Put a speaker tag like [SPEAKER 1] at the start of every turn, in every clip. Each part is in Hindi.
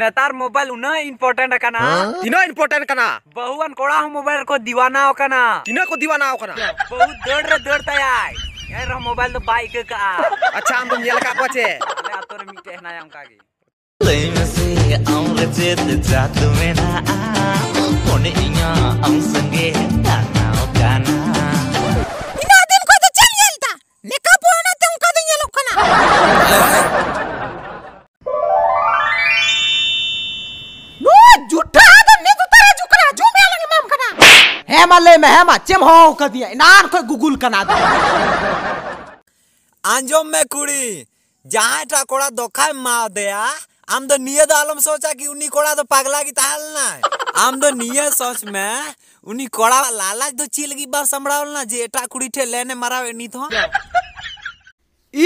[SPEAKER 1] नेतार मोबाइल उना इम्पोर्टेंट कना तीनों हाँ? इम्पोर्टेंट कना बहु कोड़ा हो मोबाइल को दीवाना हो कना तीनों को दीवाना हो कना बहुत दौड़ रे दौड़ता यार यार मोबाइल तो बाइक का अच्छा हम तो मिल का पचे मैं आप तो रे मीटे ना हम कागी लेम से आऊं रे जेत जात में ना आ कोने इया आऊं से हेमा ले में हेमा चेम हो कर दिया नान को गुगुल करना दे आंजोम में कुड़ी जहाँ कोड़ा दोखा मार दिया आम तो नियत आलम सोचा कि उन्हीं कोड़ा तो पागला की ताल ना आम तो नियत सोच में उन्हीं कोड़ा लाला तो चील की बार संभाल ना जी एटा कुड़ी ठे लेने मरा नहीं था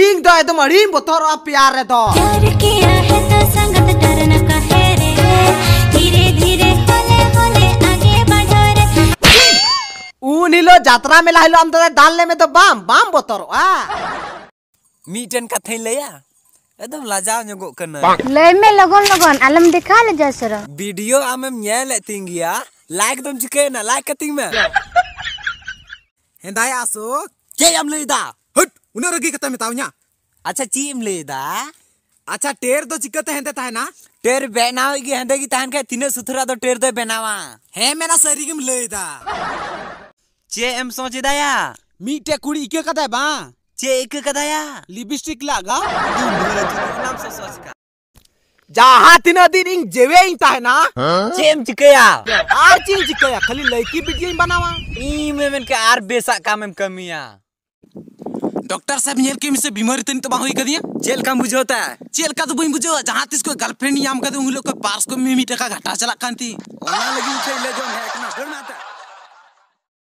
[SPEAKER 1] इंग दो एकदम मरीम बतौर आप प्यार रहता जात्रा मेला हिलो हम तो डालने में तो बाम बाम बोतर आ मीटन का थे ले एकदम लाजाव जो करना ले में लगन लगन आलम दिखा ले जा सर वीडियो हम ये ले तिंगिया लाइक तुम चुके ना लाइक कटिंग में हेंदाय आसो के हम ले हट उने रगी कत में तावन्या अच्छा ची हम अच्छा टेर तो चिकते हेंदे ता ना टेर बनावे की हेंदे की तान के तीन सुथरा तो टेर दे तो बनावा हे मेरा सरीगम ले चे एम ᱪᱮᱫ ᱮᱢ ᱥᱚᱡᱮᱫᱟᱭᱟ ᱢᱤᱫᱴᱮᱡ ᱠᱩᱲᱤ ᱤᱠᱟᱹ ᱠᱟᱫᱟᱭ ᱵᱟᱝ ᱪᱮᱫ ᱤᱠᱟᱹ ᱠᱟᱫᱟᱭᱟ नाम से सोच का जहाँ तीन दिन इन जेवे इन ता है ना चेम चिकया आ चेम चिकया खाली लड़की बिटिया बनावा ई में मन के आर बेसा काम में कमिया डॉक्टर साहब नेर के से बीमारी तनी तो होई कदिया चेल का बुझोता है चेल का तो बुई बुझो जहाँ तिस को गर्लफ्रेंड याम कदे उन लोग को पास को मिमी टका घाटा चला कांती ओना लगी छै ले जो है ना डरना था